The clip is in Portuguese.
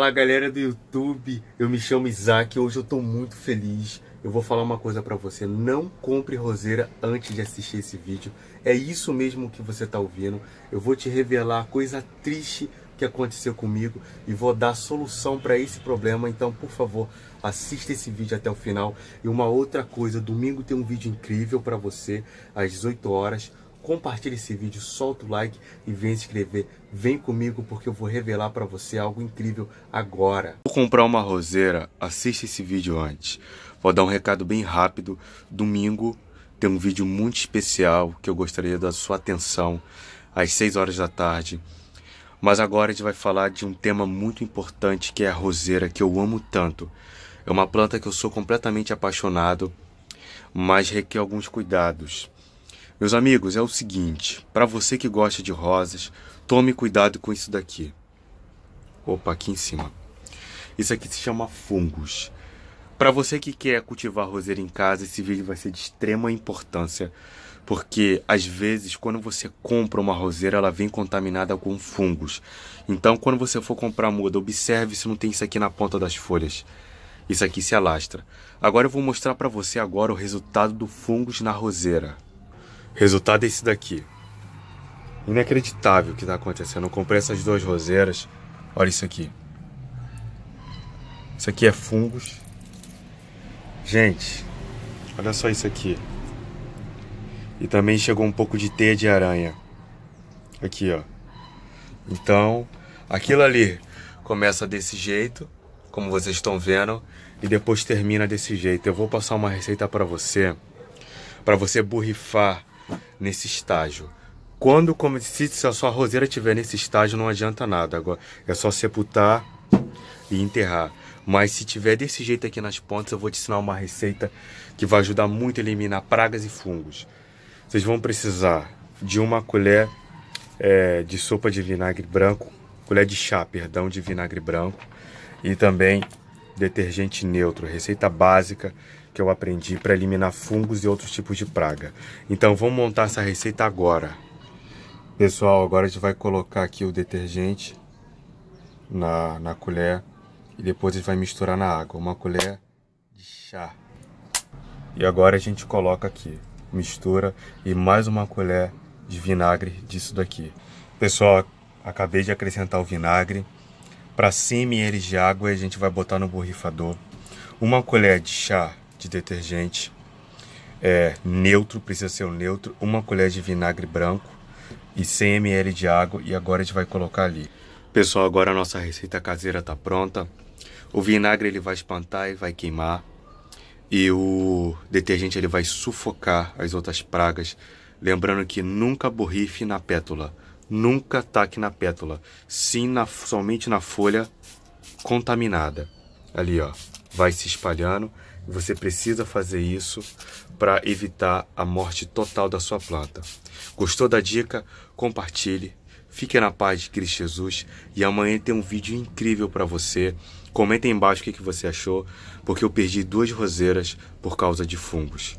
Fala galera do YouTube, eu me chamo Isaac e hoje eu tô muito feliz. Eu vou falar uma coisa para você, não compre roseira antes de assistir esse vídeo. É isso mesmo que você tá ouvindo. Eu vou te revelar a coisa triste que aconteceu comigo e vou dar solução para esse problema. Então, por favor, assista esse vídeo até o final. E uma outra coisa, domingo tem um vídeo incrível para você às 18 horas compartilha esse vídeo, solta o like e vem se inscrever. Vem comigo porque eu vou revelar para você algo incrível agora. Vou comprar uma roseira, assista esse vídeo antes. Vou dar um recado bem rápido. Domingo tem um vídeo muito especial que eu gostaria da sua atenção às 6 horas da tarde. Mas agora a gente vai falar de um tema muito importante que é a roseira, que eu amo tanto. É uma planta que eu sou completamente apaixonado, mas requer alguns cuidados meus amigos, é o seguinte, para você que gosta de rosas, tome cuidado com isso daqui. Opa, aqui em cima. Isso aqui se chama fungos. Para você que quer cultivar roseira em casa, esse vídeo vai ser de extrema importância, porque às vezes quando você compra uma roseira, ela vem contaminada com fungos. Então, quando você for comprar muda, observe se não tem isso aqui na ponta das folhas. Isso aqui se alastra. Agora eu vou mostrar para você agora o resultado do fungos na roseira. Resultado é esse daqui. Inacreditável o que está acontecendo. Eu comprei essas duas roseiras. Olha isso aqui. Isso aqui é fungos. Gente, olha só isso aqui. E também chegou um pouco de teia de aranha. Aqui, ó. Então, aquilo ali começa desse jeito, como vocês estão vendo, e depois termina desse jeito. Eu vou passar uma receita para você, para você borrifar nesse estágio. Quando, como disse se a sua roseira estiver nesse estágio, não adianta nada. Agora é só sepultar e enterrar. Mas se tiver desse jeito aqui nas pontas, eu vou te ensinar uma receita que vai ajudar muito a eliminar pragas e fungos. Vocês vão precisar de uma colher é, de sopa de vinagre branco, colher de chá, perdão, de vinagre branco e também detergente neutro, receita básica que eu aprendi para eliminar fungos e outros tipos de praga. Então vamos montar essa receita agora. Pessoal, agora a gente vai colocar aqui o detergente na, na colher e depois a gente vai misturar na água, uma colher de chá. E agora a gente coloca aqui, mistura e mais uma colher de vinagre disso daqui. Pessoal, acabei de acrescentar o vinagre. Para 100 ml de água a gente vai botar no borrifador. Uma colher de chá de detergente é, neutro, precisa ser o neutro, uma colher de vinagre branco e 100 ml de água e agora a gente vai colocar ali. Pessoal, agora a nossa receita caseira tá pronta. O vinagre ele vai espantar e vai queimar e o detergente ele vai sufocar as outras pragas. Lembrando que nunca borrife na pétula, nunca ataque na pétula, sim na, somente na folha contaminada. Ali ó, vai se espalhando você precisa fazer isso para evitar a morte total da sua planta. Gostou da dica? Compartilhe. Fique na paz de Cristo Jesus e amanhã tem um vídeo incrível para você. Comenta aí embaixo o que você achou, porque eu perdi duas roseiras por causa de fungos.